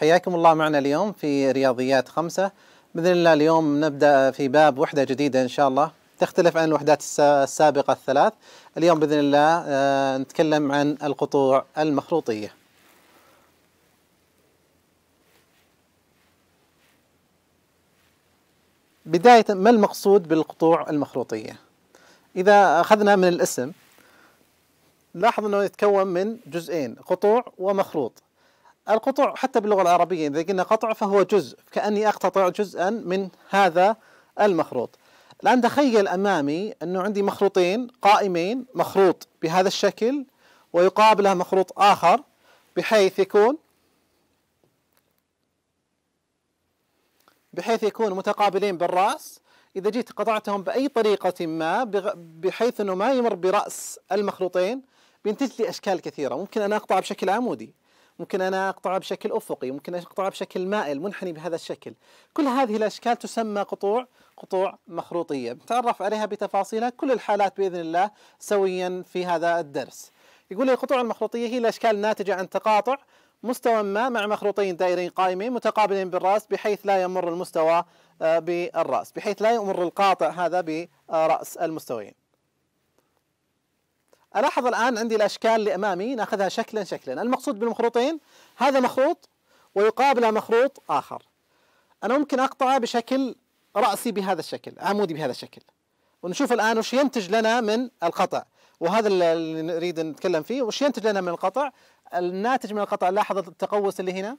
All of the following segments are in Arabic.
حياكم الله معنا اليوم في رياضيات خمسة بإذن الله اليوم نبدأ في باب وحدة جديدة إن شاء الله تختلف عن الوحدات السابقة الثلاث اليوم بإذن الله آه، نتكلم عن القطوع المخروطية بداية ما المقصود بالقطوع المخروطية إذا أخذنا من الاسم لاحظ أنه يتكون من جزئين قطوع ومخروط القطع حتى باللغة العربية إذا قلنا قطع فهو جزء كأني أقتطع جزءا من هذا المخروط الآن تخيل أمامي أنه عندي مخروطين قائمين مخروط بهذا الشكل ويقابله مخروط آخر بحيث يكون بحيث يكون متقابلين بالرأس إذا جيت قطعتهم بأي طريقة ما بحيث أنه ما يمر برأس المخروطين بينتج لي أشكال كثيرة ممكن أنا أقطع بشكل عمودي ممكن أنا أقطعها بشكل أفقي ممكن أقطعها بشكل مائل منحني بهذا الشكل كل هذه الأشكال تسمى قطوع قطوع مخروطية بنتعرف عليها بتفاصيلها كل الحالات بإذن الله سويا في هذا الدرس يقول لي القطوع المخروطية هي الأشكال الناتجة عن تقاطع مستوى ما مع مخروطين دائرين قائمين متقابلين بالرأس بحيث لا يمر المستوى آه، بالرأس بحيث لا يمر القاطع هذا برأس المستويين ألاحظ الآن عندي الأشكال اللي أمامي ناخذها شكلا شكلا المقصود بالمخروطين هذا مخروط ويقابله مخروط آخر أنا ممكن أقطعه بشكل رأسي بهذا الشكل عمودي بهذا الشكل ونشوف الآن وش ينتج لنا من القطع وهذا اللي نريد نتكلم فيه وش ينتج لنا من القطع الناتج من القطع لاحظ التقوس اللي هنا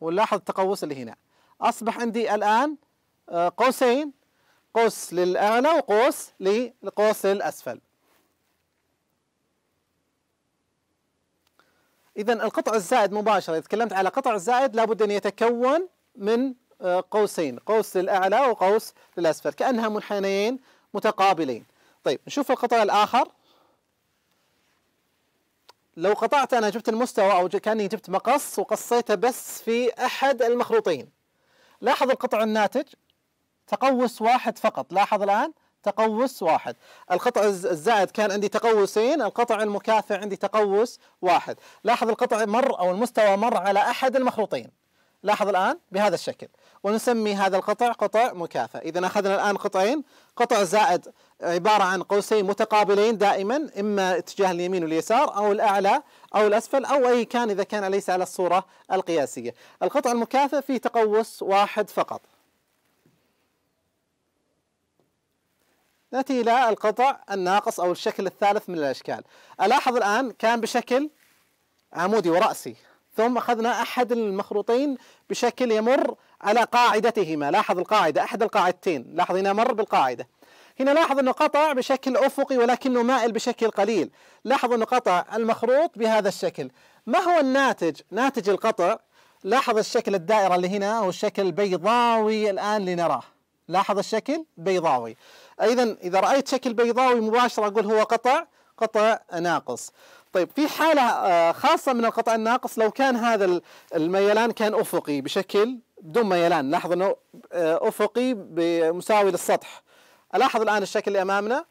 ولاحظ التقوس اللي هنا أصبح عندي الآن آه، قوسين قوس للأعلى وقوس للقوس للأسفل إذا القطع الزائد مباشرة إذا تكلمت على قطع الزائد لابد أن يتكون من آه، قوسين قوس للأعلى وقوس للأسفل كأنها منحنيين متقابلين طيب نشوف القطع الآخر لو قطعت أنا جبت المستوى أو كأني جبت مقص وقصيته بس في أحد المخروطين لاحظ القطع الناتج تقوس واحد فقط لاحظ الآن تقوس واحد القطع الزائد كان عندي تقوسين القطع المكافئ عندي تقوس واحد لاحظ القطع مر أو المستوى مر على أحد المخروطين لاحظ الآن بهذا الشكل ونسمي هذا القطع قطع مكافئ إذا أخذنا الآن قطعين قطع زائد عبارة عن قوسين متقابلين دائما إما اتجاه اليمين واليسار أو الأعلى أو الأسفل أو أي كان إذا كان ليس على الصورة القياسية القطع المكافئ فيه تقوس واحد فقط نأتي إلى القطع الناقص أو الشكل الثالث من الأشكال ألاحظ الآن كان بشكل عمودي ورأسي ثم أخذنا أحد المخروطين بشكل يمر على قاعدتهما لاحظ القاعدة أحد القاعدتين لاحظ هنا مر بالقاعدة هنا لاحظ أنه قطع بشكل أفقي ولكنه مائل بشكل قليل لاحظ أنه قطع المخروط بهذا الشكل ما هو الناتج؟ ناتج القطع لاحظ الشكل الدائرة اللي هنا هو الشكل البيضاوي الآن لنراه لاحظ الشكل بيضاوي ايضا اذا رايت شكل بيضاوي مباشره اقول هو قطع قطع ناقص طيب في حالة آه، خاصة من القطع الناقص لو كان هذا الميلان كان أفقي بشكل بدون ميلان لاحظ أنه آه، أفقي مساوي للسطح ألاحظ الآن الشكل اللي أمامنا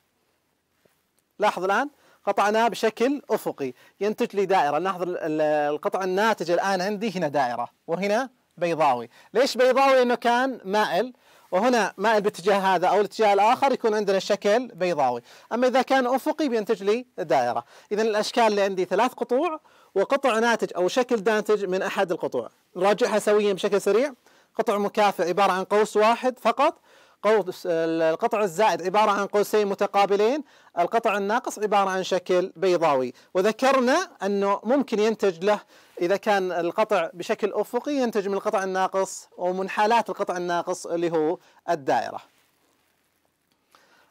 لاحظ الآن قطعناه بشكل أفقي ينتج لي دائرة لاحظ القطع الناتجة الآن عندي هنا دائرة وهنا بيضاوي ليش بيضاوي أنه كان مائل وهنا مائل الاتجاه هذا أو الاتجاه الآخر يكون عندنا شكل بيضاوي أما إذا كان أفقي بينتج لي دائرة إذا الأشكال اللي عندي ثلاث قطوع وقطع ناتج أو شكل ناتج من أحد القطوع نراجعها سويا بشكل سريع قطع مكافئ عبارة عن قوس واحد فقط قوس القطع الزائد عبارة عن قوسين متقابلين القطع الناقص عبارة عن شكل بيضاوي وذكرنا أنه ممكن ينتج له إذا كان القطع بشكل أفقي ينتج من القطع الناقص ومن حالات القطع الناقص اللي هو الدائرة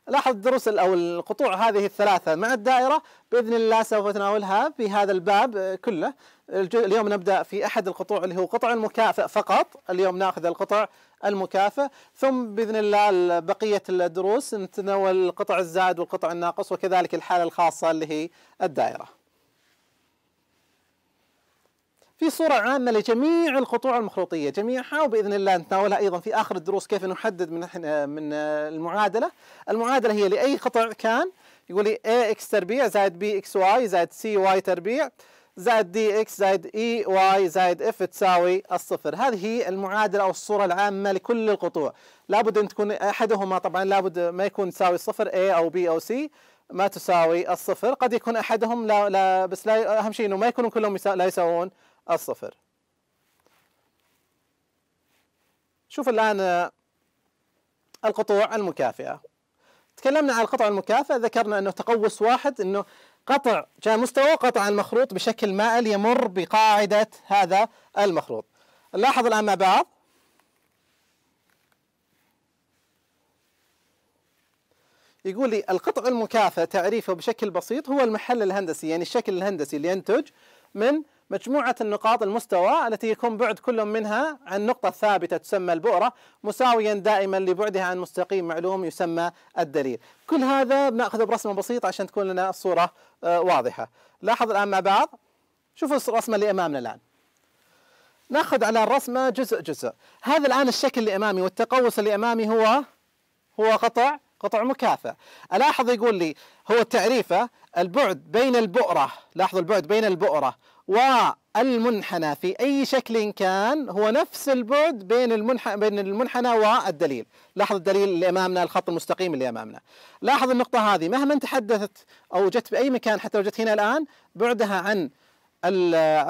لاحظ الدروس أو القطوع هذه الثلاثة مع الدائرة بإذن الله سوف نتناولها في هذا الباب كله اليوم نبدا في احد القطوع اللي هو قطع المكافئ فقط اليوم ناخذ القطع المكافئ ثم باذن الله بقيه الدروس نتناول القطع الزائد والقطع الناقص وكذلك الحاله الخاصه اللي هي الدائره في صورة عامة لجميع القطوع المخروطية جميعها وبإذن الله نتناولها أيضا في آخر الدروس كيف نحدد من من المعادلة المعادلة هي لأي قطع كان يقول لي A x تربيع زائد B x y زائد C y تربيع زائد دي اكس زائد اي واي زائد اف تساوي الصفر هذه هي المعادلة أو الصورة العامة لكل القطوع لابد أن تكون أحدهما طبعا لابد ما يكون تساوي صفر A أو B أو C ما تساوي الصفر قد يكون أحدهم لا, لا بس لا أهم شيء أنه ما يكونوا كلهم يسا لا يساوون الصفر شوف الآن القطوع المكافئة تكلمنا عن القطع المكافئة ذكرنا أنه تقوس واحد أنه قطع كان مستوى قطع المخروط بشكل مائل يمر بقاعدة هذا المخروط نلاحظ الآن مع بعض يقول لي القطع المكافئ تعريفه بشكل بسيط هو المحل الهندسي يعني الشكل الهندسي اللي ينتج من مجموعة النقاط المستوى التي يكون بعد كل منها عن نقطة ثابتة تسمى البؤرة مساويا دائما لبعدها عن مستقيم معلوم يسمى الدليل كل هذا بنأخذه برسمة بسيطة عشان تكون لنا الصورة آه، واضحة لاحظ الآن مع بعض شوفوا الرسمة اللي أمامنا الآن ناخذ على الرسمة جزء جزء هذا الآن الشكل اللي أمامي والتقوس اللي أمامي هو هو قطع قطع مكافئ ألاحظ يقول لي هو تعريفه البعد بين البؤرة لاحظوا البعد بين البؤرة والمنحنى في أي شكل كان هو نفس البعد بين المنحنى بين المنحنى والدليل، لاحظ الدليل اللي أمامنا الخط المستقيم اللي أمامنا. لاحظ النقطة هذه مهما تحدثت أو جت بأي مكان حتى لو جت هنا الآن بعدها عن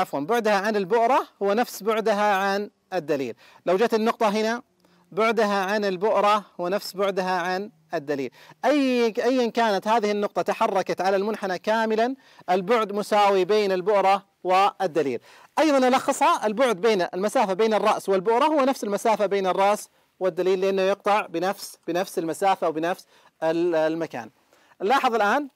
عفوا بعدها عن البؤرة هو نفس بعدها عن الدليل. لو جت النقطة هنا بعدها عن البؤرة هو نفس بعدها عن الدليل أي أيا كانت هذه النقطة تحركت على المنحنى كاملا البعد مساوي بين البؤرة والدليل أيضا نلخصها البعد بين المسافة بين الرأس والبؤرة هو نفس المسافة بين الرأس والدليل لأنه يقطع بنفس بنفس المسافة وبنفس المكان لاحظ الآن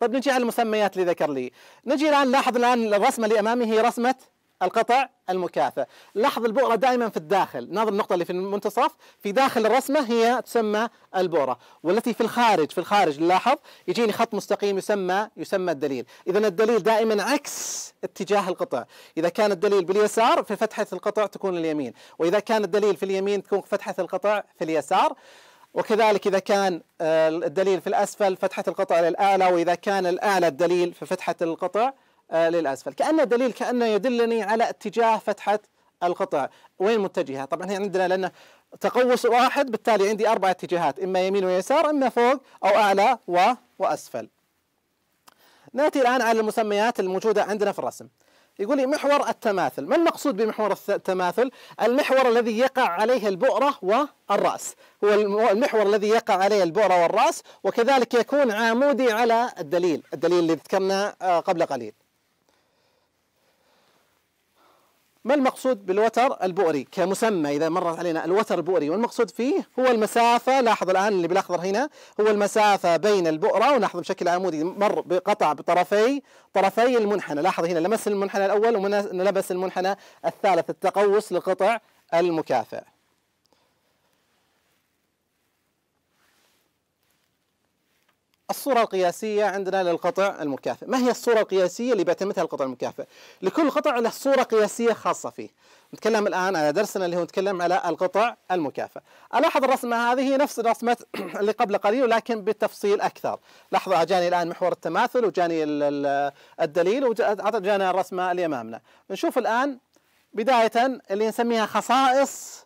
طيب نجي على المسميات اللي ذكر لي نجي الآن لاحظ الآن الرسمة اللي أمامي هي رسمة القطع المكافئ لاحظ البؤرة دائما في الداخل ناظر النقطة اللي في المنتصف في داخل الرسمة هي تسمى البؤرة والتي في الخارج في الخارج لاحظ يجيني خط مستقيم يسمى يسمى الدليل إذا الدليل دائما عكس اتجاه القطع إذا كان الدليل باليسار في فتحة القطع تكون اليمين وإذا كان الدليل في اليمين تكون فتحة القطع في اليسار وكذلك إذا كان آه، الدليل في الأسفل فتحة القطع للأعلى وإذا كان الأعلى الدليل في فتحة القطع آه، للأسفل كان دليل كأنه يدلني على اتجاه فتحة القطع وين متجهة طبعا هي عندنا لأن تقوس واحد بالتالي عندي أربع اتجاهات إما يمين ويسار إما فوق أو أعلى و... وأسفل نأتي الآن على المسميات الموجودة عندنا في الرسم يقول لي محور التماثل ما المقصود بمحور التماثل المحور الذي يقع عليه البؤرة والرأس هو المحور الذي يقع عليه البؤرة والرأس وكذلك يكون عامودي على الدليل الدليل اللي ذكرنا آه، قبل قليل ما المقصود بالوتر البؤري كمسمى إذا مرت علينا الوتر البؤري والمقصود فيه هو المسافة لاحظ الآن اللي بالأخضر هنا هو المسافة بين البؤرة ونحظ بشكل عمودي مر بقطع بطرفي طرفي المنحنى لاحظ هنا لمس المنحنى الأول ولمس المنحنى الثالث التقوس لقطع المكافئ الصورة القياسية عندنا للقطع المكافئ ما هي الصورة القياسية اللي بيعتمدها القطع المكافئ لكل قطع له صورة قياسية خاصة فيه نتكلم الآن على درسنا اللي هو نتكلم على القطع المكافئ ألاحظ الرسمة هذه هي نفس الرسمة اللي قبل قليل ولكن بتفصيل أكثر لحظة جاني الآن محور التماثل وجاني الدليل وجانا الرسمة اللي أمامنا نشوف الآن بداية اللي نسميها خصائص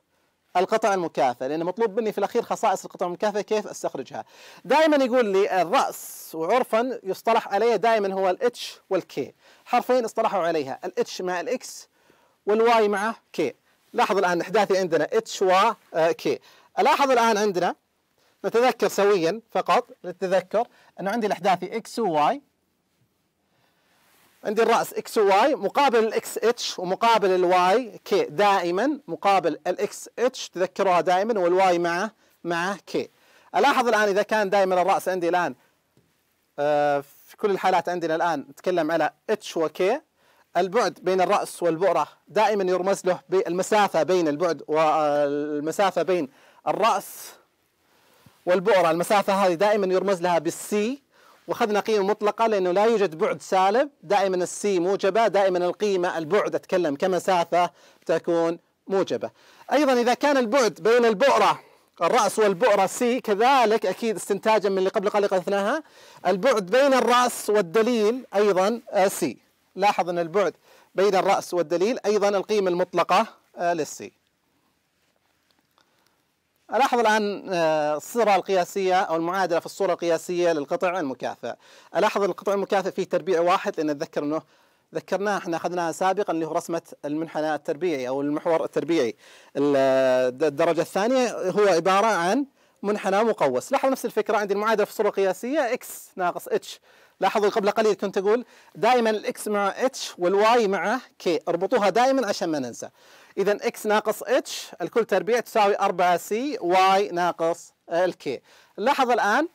القطع المكافئ لان مطلوب مني في الاخير خصائص القطع المكافئه كيف استخرجها دائما يقول لي الراس وعرفا يصطلح عليه دائما هو الاتش والكي حرفين اصطلحوا عليها الاتش مع الاكس والواي مع كي لاحظوا الان احداثي عندنا اتش وكي الاحظ الان عندنا نتذكر سويا فقط للتذكر انه عندي الاحداثي اكس وواي عندي الرأس اكس واي مقابل الاكس اتش ومقابل الواي كي دائما مقابل الاكس اتش تذكروها دائما والواي مع مع كي الاحظ الان اذا كان دائما الرأس عندي الان آه، في كل الحالات عندنا الان نتكلم على اتش وكي البعد بين الرأس والبؤرة دائما يرمز له بالمسافة بين البعد والمسافة آه، بين الرأس والبؤرة المسافة هذه دائما يرمز لها بالسي واخذنا قيمه مطلقه لانه لا يوجد بعد سالب دائما السي موجبه دائما القيمه البعد اتكلم كمسافه تكون موجبه ايضا اذا كان البعد بين البؤره الراس والبؤره سي كذلك اكيد استنتاجا من اللي قبل قليل قلناها البعد بين الراس والدليل ايضا سي لاحظ ان البعد بين الراس والدليل ايضا القيمه المطلقه للسي ألاحظ الآن آه، الصورة القياسية أو المعادلة في الصورة القياسية للقطع المكافئ ألاحظ القطع المكافئ فيه تربيع واحد لأن أتذكر أنه ذكرناه احنا اخذناها سابقا اللي هو رسمه المنحنى التربيعي او المحور التربيعي. الدرجه الثانيه هو عباره عن منحنى مقوس، لاحظوا نفس الفكره عندي المعادله في الصوره القياسيه اكس ناقص اتش، لاحظوا قبل قليل كنت اقول دائما الاكس مع اتش والواي مع كي، اربطوها دائما عشان ما ننسى. إذا إكس ناقص إتش الكل تربيع تساوي 4 سي واي ناقص الكي لاحظ الآن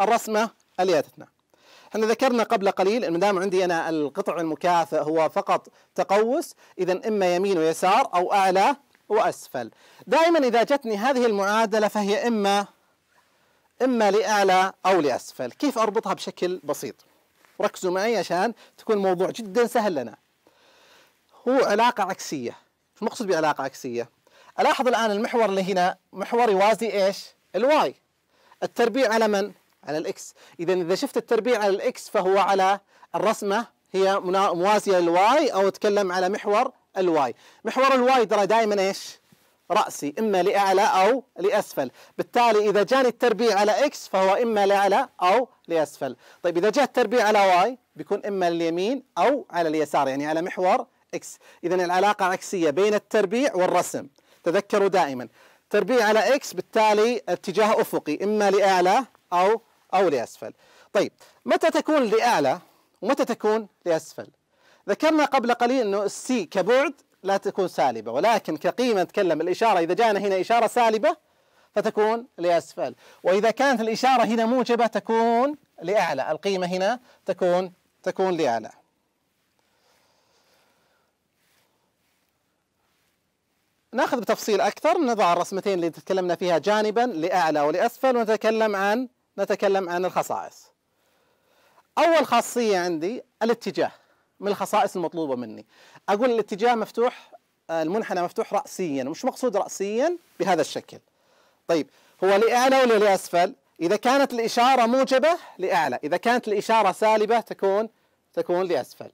الرسمة اللي أتتنا احنا ذكرنا قبل قليل ان دام عندي انا القطع المكافئ هو فقط تقوس اذا اما يمين ويسار او اعلى واسفل دائما اذا جتني هذه المعادله فهي اما اما لاعلى او لاسفل كيف اربطها بشكل بسيط ركزوا معي عشان تكون الموضوع جدا سهل لنا هو علاقة عكسية شو المقصود بعلاقة عكسية؟ ألاحظ الآن المحور اللي هنا محور يوازي إيش؟ الواي التربيع على من؟ على الإكس إذا إذا شفت التربيع على الإكس فهو على الرسمة هي موازية للواي أو أتكلم على محور الواي محور الواي ترى دائما إيش؟ رأسي إما لأعلى أو لأسفل بالتالي إذا جاني التربيع على إكس فهو إما لأعلى أو لأسفل طيب إذا جاء التربيع على واي بيكون إما لليمين أو على اليسار يعني على محور إكس إذا العلاقة عكسية بين التربيع والرسم تذكروا دائما تربيع على إكس بالتالي اتجاه أفقي إما لأعلى أو أو لأسفل طيب متى تكون لأعلى ومتى تكون لأسفل ذكرنا قبل قليل أنه السي كبعد لا تكون سالبة ولكن كقيمة نتكلم الإشارة إذا جاءنا هنا إشارة سالبة فتكون لأسفل وإذا كانت الإشارة هنا موجبة تكون لأعلى القيمة هنا تكون تكون لأعلى ناخذ بتفصيل اكثر نضع الرسمتين اللي تكلمنا فيها جانبا لاعلى ولاسفل ونتكلم عن نتكلم عن الخصائص اول خاصيه عندي الاتجاه من الخصائص المطلوبه مني اقول الاتجاه مفتوح آه، المنحنى مفتوح راسيا مش مقصود راسيا بهذا الشكل طيب هو لاعلى ولا لاسفل اذا كانت الاشاره موجبه لاعلى اذا كانت الاشاره سالبه تكون تكون لاسفل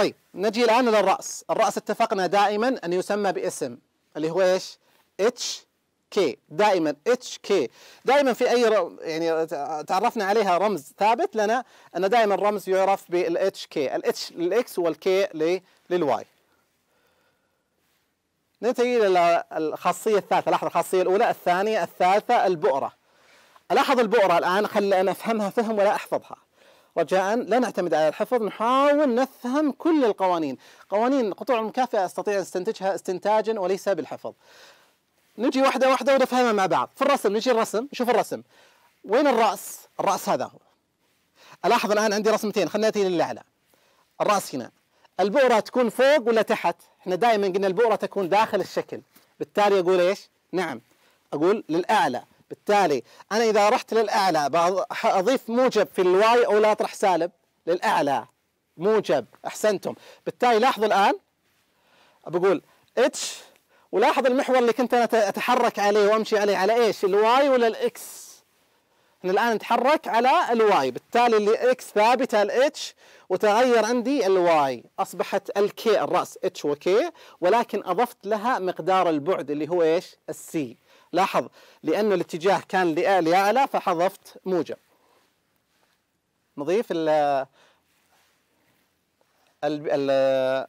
طيب نجي الآن إلى الرأس الرأس اتفقنا دائما أن يسمى باسم اللي هو إيش اتش كي دائما اتش كي دائما في اي ر... يعني تعرفنا عليها رمز ثابت لنا ان دائما الرمز يعرف بالاتش كي الاتش للاكس والكي للواي ننتقل الى الخاصيه الثالثه لاحظ الخاصيه الاولى الثانيه الثالثه البؤره الاحظ البؤره الان خلي انا افهمها فهم ولا احفظها رجاء لا نعتمد على الحفظ نحاول نفهم كل القوانين قوانين قطوع المكافأة أستطيع أن استنتجها استنتاجا وليس بالحفظ نجي واحدة واحدة ونفهمها مع بعض في الرسم نجي الرسم نشوف الرسم وين الرأس الرأس هذا هو ألاحظ الآن عندي رسمتين خلنا نأتي للأعلى الرأس هنا البؤرة تكون فوق ولا تحت احنا دائما قلنا البؤرة تكون داخل الشكل بالتالي أقول إيش نعم أقول للأعلى بالتالي أنا إذا رحت للأعلى أضيف موجب في الواي أو لا أطرح سالب للأعلى موجب أحسنتم بالتالي لاحظوا الآن بقول اتش ولاحظ المحور اللي كنت أنا أتحرك عليه وأمشي عليه على إيش الواي ولا الإكس احنا الآن نتحرك على الواي بالتالي اللي إكس ثابتة الاتش وتغير عندي الواي أصبحت الكي الرأس اتش وكي ولكن أضفت لها مقدار البعد اللي هو إيش السي لاحظ لأن الاتجاه كان لأعلى فحذفت موجب نضيف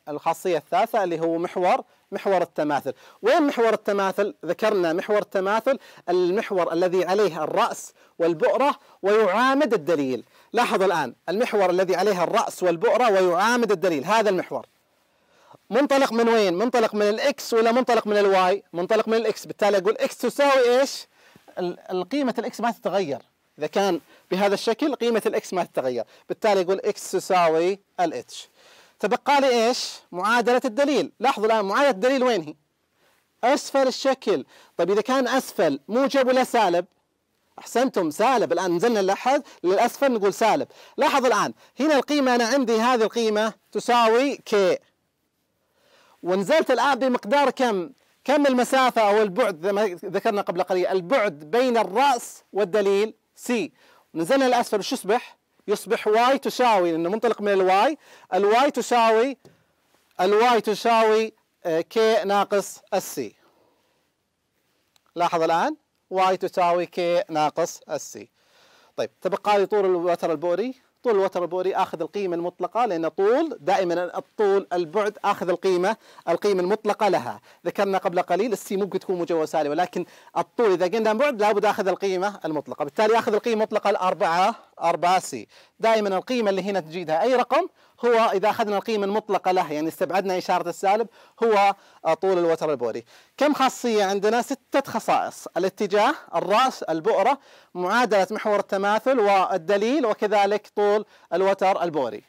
الخاصية الثالثة اللي هو محور محور التماثل وين محور التماثل؟ ذكرنا محور التماثل المحور الذي عليه الرأس والبؤرة ويعامد الدليل لاحظ الآن المحور الذي عليه الرأس والبؤرة ويعامد الدليل هذا المحور منطلق من وين؟ منطلق من الاكس ولا منطلق من الواي؟ منطلق من الاكس بالتالي اقول اكس تساوي ايش؟ قيمة الاكس ما تتغير اذا كان بهذا الشكل قيمة الاكس ما تتغير بالتالي اقول اكس تساوي الاتش تبقى لي ايش؟ معادلة الدليل لاحظوا الان معادلة الدليل وين هي؟ اسفل الشكل طيب اذا كان اسفل موجب ولا سالب؟ احسنتم سالب الان نزلنا للاحد للاسفل نقول سالب لاحظ الان هنا القيمه انا عندي هذه القيمه تساوي كي ونزلت الآن بمقدار كم كم المسافة أو البعد ذكرنا قبل قليل البعد بين الرأس والدليل سي نزلنا الأسفل وش يصبح؟ يصبح واي تساوي لأنه منطلق من الواي الواي تساوي الواي تساوي كي آه، ناقص السي لاحظ الآن واي تساوي كي ناقص السي طيب تبقى لي طول الوتر البؤري طول الوتر البوري اخذ القيمه المطلقه لان طول دائما الطول البعد اخذ القيمه القيمه المطلقه لها ذكرنا قبل قليل السي ممكن تكون موجبه سالبه ولكن الطول اذا قلنا بعد لابد اخذ القيمه المطلقه بالتالي اخذ القيمه المطلقه الاربعه أرباسي دائما القيمة اللي هنا تجيدها أي رقم هو إذا أخذنا القيمة المطلقة له يعني استبعدنا إشارة السالب هو طول الوتر البوري كم خاصية عندنا ستة خصائص الاتجاه الرأس البؤرة معادلة محور التماثل والدليل وكذلك طول الوتر البوري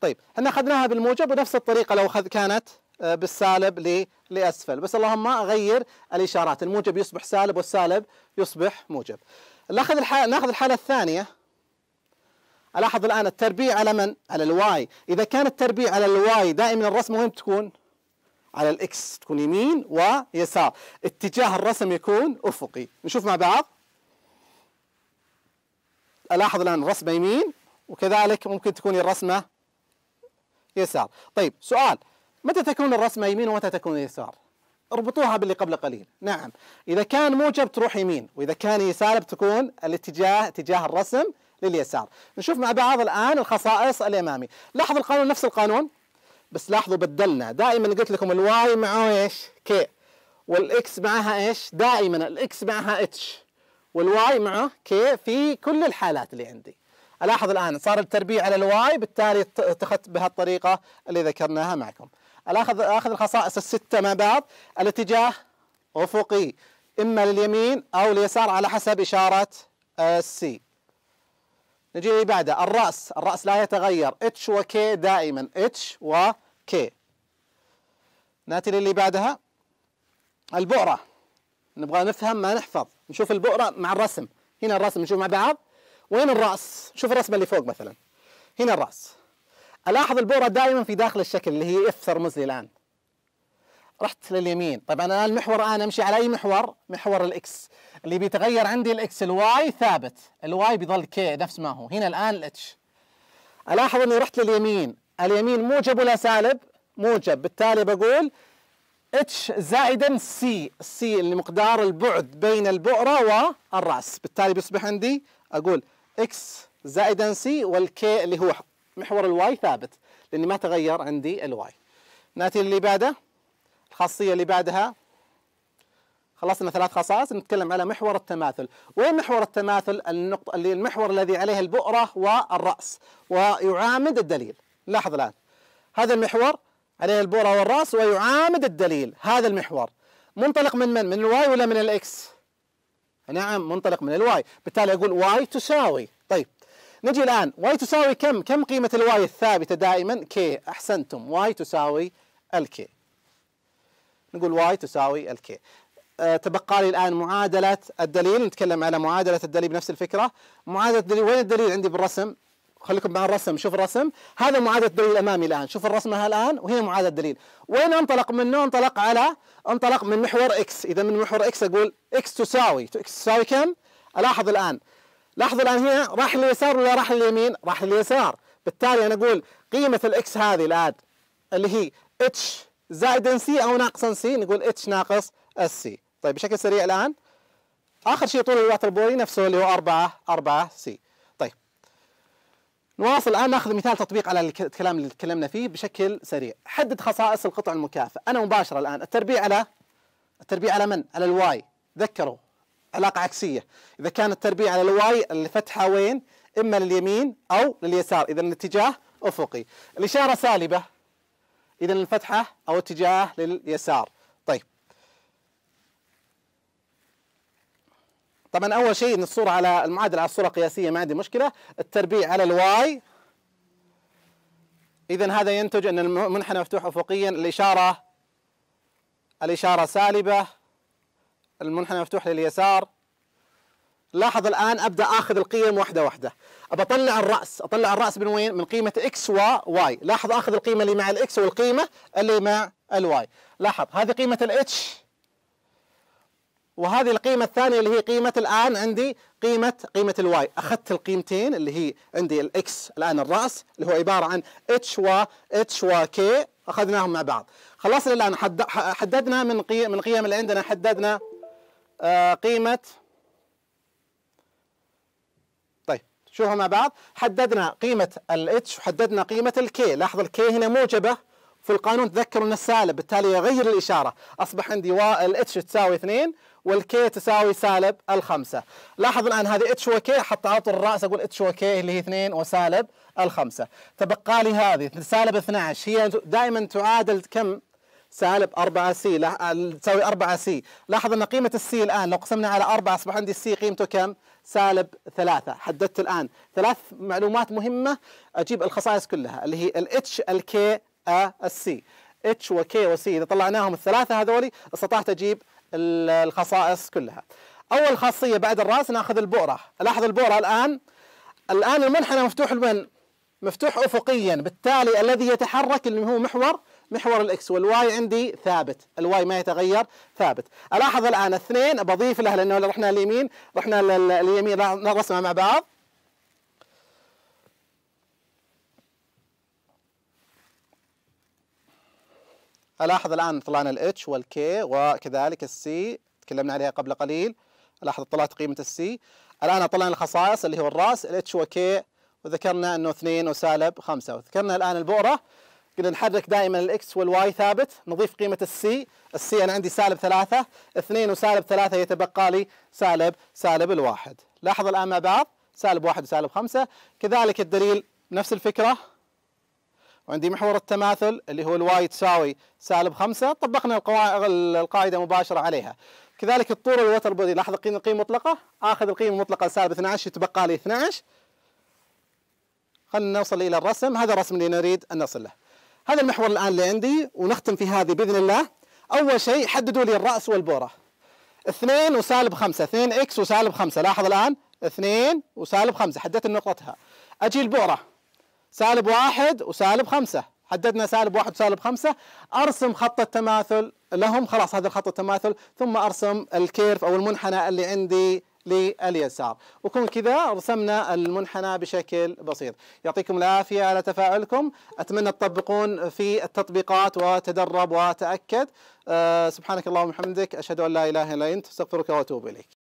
طيب احنا اخذناها بالموجب ونفس الطريقه لو كانت آه، بالسالب لاسفل بس اللهم اغير الاشارات الموجب يصبح سالب والسالب يصبح موجب ناخذ الحالة ناخذ الحالة الثانية الاحظ الان التربيع على من؟ على الواي، اذا كان التربيع على الواي دائما الرسمة وين تكون؟ على الاكس تكون يمين ويسار، اتجاه الرسم يكون افقي، نشوف مع بعض. الاحظ الان الرسمة يمين وكذلك ممكن تكون الرسمة يسار. طيب سؤال متى تكون الرسمة يمين ومتى تكون يسار؟ اربطوها باللي قبل قليل نعم إذا كان موجب تروح يمين وإذا كان يسار بتكون الاتجاه اتجاه الرسم لليسار نشوف مع بعض الآن الخصائص الأمامي لاحظوا القانون نفس القانون بس لاحظوا بدلنا دائما قلت لكم الواي معه ايش كي والاكس معها ايش دائما الاكس معها اتش والواي معه كي في كل الحالات اللي عندي الاحظ الان صار التربيع على الواي بالتالي اتخذت بهالطريقه اللي ذكرناها معكم اخذ اخذ الخصائص السته مع بعض الاتجاه افقي اما لليمين او اليسار على حسب اشاره السي نجي اللي بعده الراس الراس لا يتغير اتش وكي دائما اتش وكي ناتي للي بعدها البؤره نبغى نفهم ما نحفظ نشوف البؤره مع الرسم هنا الرسم نشوف مع بعض وين الراس شوف الرسمه اللي فوق مثلا هنا الراس الاحظ البوره دائما في داخل الشكل اللي هي اف ترمز لي الان رحت لليمين طبعا انا المحور الان امشي على اي محور محور الاكس اللي بيتغير عندي الاكس الواي ثابت الواي بيظل كي نفس ما هو هنا الان الاتش الاحظ اني رحت لليمين اليمين موجب ولا سالب موجب بالتالي بقول اتش زائدا سي سي اللي مقدار البعد بين البؤره والراس بالتالي بيصبح عندي اقول اكس زائدا سي والكي اللي هو محور الواي ثابت لاني ما تغير عندي الواي ناتي للي بعده الخاصيه اللي بعدها خلصنا ثلاث خصائص نتكلم على محور التماثل وين محور التماثل النقطة اللي المحور الذي عليه البؤرة والرأس ويعامد الدليل لاحظ الآن هذا المحور عليه البؤرة والرأس ويعامد الدليل هذا المحور منطلق من من من الواي ولا من الاكس نعم منطلق من الواي بالتالي أقول واي تساوي طيب نجي الآن واي تساوي كم؟ كم قيمة الواي الثابتة دائما؟ كي أحسنتم واي تساوي الكي نقول واي تساوي الكي أه تبقى لي الآن معادلة الدليل نتكلم على معادلة الدليل بنفس الفكرة معادلة الدليل وين الدليل عندي بالرسم؟ خليكم مع الرسم شوف الرسم هذا معادلة الدليل أمامي الآن شوف الرسمة الآن وهي معادلة الدليل وين أنطلق منه أنطلق على أنطلق من محور إكس إذا من محور إكس أقول إكس تساوي إكس تساوي كم؟ ألاحظ الآن لاحظوا الان هنا راح لليسار ولا راح لليمين؟ راح لليسار بالتالي انا اقول قيمه الاكس هذه الان اللي هي اتش زائد سي او ناقص سي نقول اتش ناقص اس سي طيب بشكل سريع الان اخر شيء طول الوتر بوري نفسه اللي هو 4 4 سي طيب نواصل الان ناخذ مثال تطبيق على الكلام اللي تكلمنا فيه بشكل سريع حدد خصائص القطع المكافئه انا مباشره الان التربيع على التربيع على من على الواي تذكروا علاقة عكسية إذا كانت التربيع على الواي الفتحة وين إما لليمين أو لليسار إذا الاتجاه أفقي الإشارة سالبة إذا الفتحة أو اتجاه لليسار طيب طبعا أول شيء إن الصورة على المعادلة على الصورة القياسية ما عندي مشكلة التربيع على الواي إذا هذا ينتج أن المنحنى مفتوح أفقيا الإشارة الإشارة سالبة المنحنى مفتوح لليسار لاحظ الآن أبدأ أخذ القيم واحدة واحدة أبى أطلع الرأس أطلع الرأس من وين؟ من قيمة إكس وواي لاحظ أخذ القيمة اللي مع الإكس والقيمة اللي مع الواي لاحظ هذه قيمة الإتش وهذه القيمة الثانية اللي هي قيمة الآن عندي قيمة قيمة الواي أخذت القيمتين اللي هي عندي الإكس الآن الرأس اللي هو عبارة عن اتش و اتش وكي أخذناهم مع بعض خلصنا الآن حددنا من قيم من قيم اللي عندنا حددنا آه، قيمة طيب شوفوا مع بعض حددنا قيمة الاتش وحددنا قيمة الكي لاحظ الكي هنا موجبة في القانون تذكروا أن السالب بالتالي يغير الإشارة أصبح عندي الاتش تساوي 2 والكي تساوي سالب الخمسة لاحظ الآن هذه اتش وكي حط على طول الرأس أقول اتش وكي اللي هي 2 وسالب الخمسة تبقى لي هذه سالب 12 هي دائما تعادل كم سالب 4 سي تساوي 4 سي لاحظ ان قيمه السي الان لو قسمنا على 4 اصبح عندي السي قيمته كم سالب 3 حددت الان ثلاث معلومات مهمه اجيب الخصائص كلها اللي هي الاتش الكي السي اتش وكي وسي اذا طلعناهم الثلاثه هذولي استطعت اجيب الخصائص كلها اول خاصيه بعد الراس ناخذ البؤره لاحظ البؤره الان الان المنحنى مفتوح لمن مفتوح افقيا بالتالي الذي يتحرك اللي هو محور محور الاكس والواي عندي ثابت الواي ما يتغير ثابت الاحظ الان اثنين بضيف له لانه رحنا اليمين رحنا اليمين نرسمها مع بعض الاحظ الان طلعنا الاتش والكي وكذلك السي تكلمنا عليها قبل قليل الاحظ طلعت قيمه السي الان طلعنا الخصائص اللي هو الراس الاتش وكي وذكرنا انه 2 وسالب 5 وذكرنا الان البؤره قلنا نحرك دائما الاكس والواي ثابت نضيف قيمه السي السي انا عندي سالب ثلاثة اثنين وسالب ثلاثة يتبقى لي سالب سالب الواحد لاحظ الان مع بعض سالب واحد وسالب خمسة كذلك الدليل نفس الفكره وعندي محور التماثل اللي هو الواي تساوي سالب خمسة طبقنا القاعدة مباشرة عليها كذلك الطول الوتر بودي لاحظ قيمة القيمة مطلقة آخذ القيمة المطلقة سالب 12 يتبقى لي 12 خلينا نوصل إلى الرسم هذا الرسم اللي نريد أن نصل له هذا المحور الآن اللي عندي ونختم في هذه بإذن الله أول شيء حددوا لي الرأس والبورة 2 وسالب 5 2 إكس وسالب 5 لاحظ الآن 2 وسالب 5 حددت نقطتها أجي البورة سالب 1 وسالب 5 حددنا سالب 1 وسالب 5 أرسم خط التماثل لهم خلاص هذا خط التماثل ثم أرسم الكيرف أو المنحنى اللي عندي لليسار وكون كذا رسمنا المنحنى بشكل بسيط يعطيكم العافية على تفاعلكم أتمنى تطبقون في التطبيقات وتدرب وتأكد أه سبحانك اللهم وبحمدك أشهد أن لا إله إلا أنت أستغفرك وأتوب إليك